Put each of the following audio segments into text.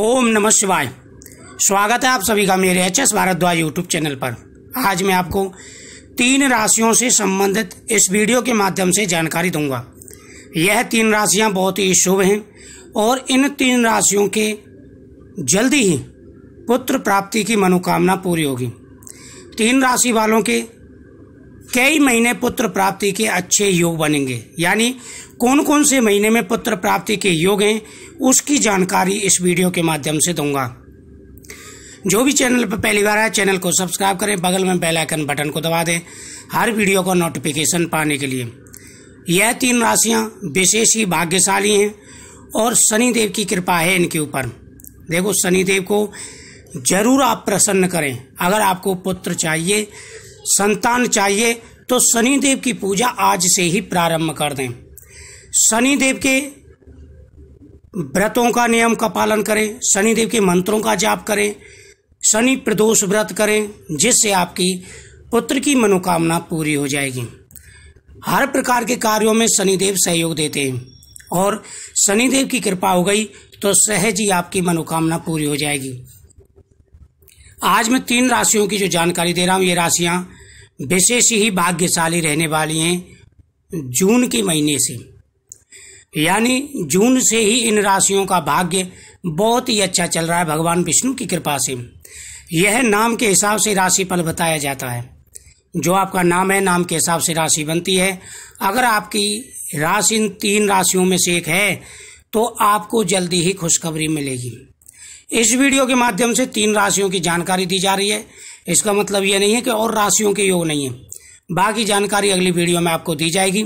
ओम नमः शिवाय स्वागत है आप सभी का मेरे H S Bhardwaj YouTube channel पर आज मैं आपको तीन राशियों से संबंधित इस वीडियो के माध्यम से जानकारी दूंगा यह तीन राशियां बहुत ही शुभ हैं और इन तीन राशियों के जल्दी ही पुत्र प्राप्ति की मनोकामना पूरी होगी तीन राशि वालों के कई महीने पुत्र प्राप्ति के अच्छे योग बनेंगे यानी कौन कौन से महीने में पुत्र प्राप्ति के योग हैं उसकी जानकारी इस वीडियो के माध्यम से दूंगा जो भी चैनल पर पहली बार आए चैनल को सब्सक्राइब करें बगल में बेल आइकन बटन को दबा दें हर वीडियो का नोटिफिकेशन पाने के लिए यह तीन राशियां विशेष ही भाग्यशाली हैं और शनिदेव की कृपा है इनके ऊपर देखो शनिदेव को जरूर आप प्रसन्न करें अगर आपको पुत्र चाहिए संतान चाहिए तो शनिदेव की पूजा आज से ही प्रारंभ कर दें शनिदेव के व्रतों का नियम का पालन करें शनिदेव के मंत्रों का जाप करें शनि प्रदोष व्रत करें जिससे आपकी पुत्र की मनोकामना पूरी हो जाएगी हर प्रकार के कार्यों में शनिदेव सहयोग देते हैं और शनिदेव की कृपा हो गई तो सहज ही आपकी मनोकामना पूरी हो जाएगी आज मैं तीन राशियों की जो जानकारी दे रहा हूँ ये राशियाँ विशेष ही भाग्यशाली रहने वाली हैं जून के महीने से यानी जून से ही इन राशियों का भाग्य बहुत ही अच्छा चल रहा है भगवान विष्णु की कृपा से यह नाम के हिसाब से राशि पल बताया जाता है जो आपका नाम है नाम के हिसाब से राशि बनती है अगर आपकी राशि इन तीन राशियों में से एक है तो आपको जल्दी ही खुशखबरी मिलेगी इस वीडियो के माध्यम से तीन राशियों की जानकारी दी जा रही है इसका मतलब ये नहीं है कि और राशियों के योग नहीं है बाकी जानकारी अगली वीडियो में आपको दी जाएगी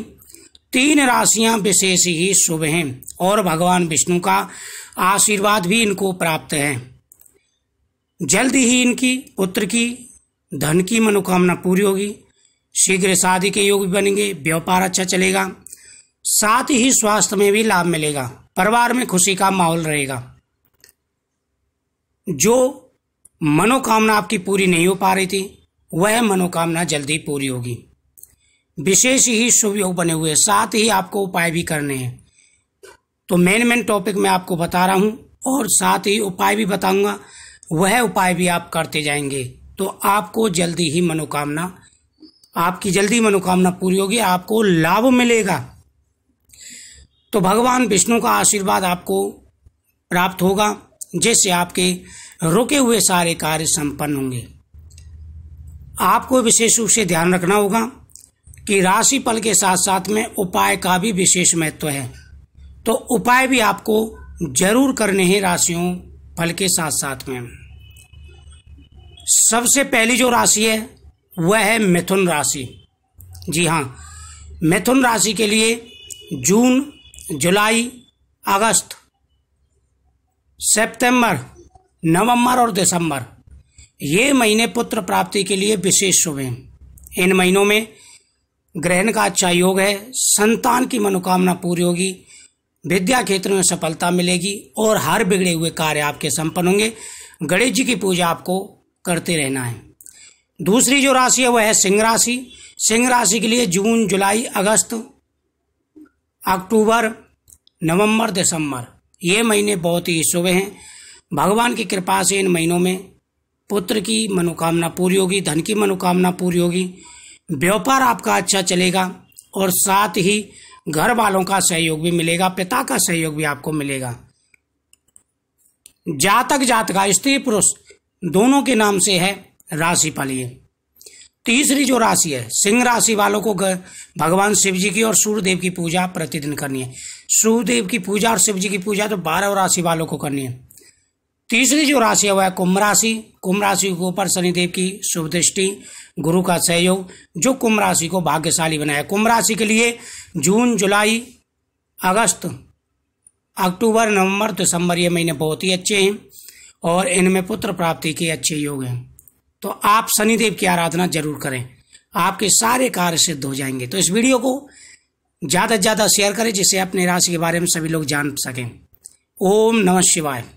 तीन राशियां विशेष ही शुभ हैं और भगवान विष्णु का आशीर्वाद भी इनको प्राप्त है जल्दी ही इनकी पुत्र की धन की मनोकामना पूरी होगी शीघ्र शादी के योग बनेंगे व्यापार अच्छा चलेगा साथ ही स्वास्थ्य में भी लाभ मिलेगा परिवार में खुशी का माहौल रहेगा जो मनोकामना आपकी पूरी नहीं हो पा रही थी वह मनोकामना जल्दी पूरी होगी विशेष ही शुभ योग बने हुए साथ ही आपको उपाय भी करने हैं तो मेन मेन टॉपिक मैं आपको बता रहा हूं और साथ ही उपाय भी बताऊंगा वह उपाय भी आप करते जाएंगे तो आपको जल्दी ही मनोकामना आपकी जल्दी मनोकामना पूरी होगी आपको लाभ मिलेगा तो भगवान विष्णु का आशीर्वाद आपको प्राप्त होगा जिससे आपके रुके हुए सारे कार्य संपन्न होंगे आपको विशेष रूप से ध्यान रखना होगा कि राशि फल के साथ साथ में उपाय का भी विशेष महत्व है तो उपाय भी आपको जरूर करने हैं राशियों फल के साथ साथ में सबसे पहली जो राशि है वह है मिथुन राशि जी हाँ मिथुन राशि के लिए जून जुलाई अगस्त सितंबर नवंबर और दिसंबर ये महीने पुत्र प्राप्ति के लिए विशेष शुभ हैं इन महीनों में ग्रहण का अच्छा योग है संतान की मनोकामना पूरी होगी विद्या क्षेत्र में सफलता मिलेगी और हर बिगड़े हुए कार्य आपके संपन्न होंगे गणेश जी की पूजा आपको करते रहना है दूसरी जो राशि है वह है सिंह राशि सिंह राशि के लिए जून जुलाई अगस्त अक्टूबर नवंबर दिसंबर ये महीने बहुत ही शुभ हैं भगवान की कृपा से इन महीनों में पुत्र की मनोकामना पूरी होगी धन की मनोकामना पूरी होगी व्यापार आपका अच्छा चलेगा और साथ ही घर वालों का सहयोग भी मिलेगा पिता का सहयोग भी आपको मिलेगा जातक जातका स्त्री पुरुष दोनों के नाम से है राशि पालिए तीसरी जो राशि है सिंह राशि वालों को भगवान शिव जी की और सूर्यदेव की पूजा प्रतिदिन करनी है सूर्यदेव की पूजा और शिव जी की पूजा तो बारह राशि वालों को करनी है तीसरी जो राशि है वह कुंभ राशि कुंभ राशि के ऊपर शनिदेव की शुभ दृष्टि गुरु का सहयोग जो कुंभ राशि को भाग्यशाली बनाया कुंभ राशि के लिए जून जुलाई अगस्त अक्टूबर नवंबर दिसंबर ये महीने बहुत ही अच्छे हैं और इनमें पुत्र प्राप्ति के अच्छे योग हैं तो आप शनिदेव की आराधना जरूर करें आपके सारे कार्य सिद्ध हो जाएंगे तो इस वीडियो को ज़्यादा से ज़्यादा शेयर करें जिससे अपने राशि के बारे में सभी लोग जान सकें ओम नमः शिवाय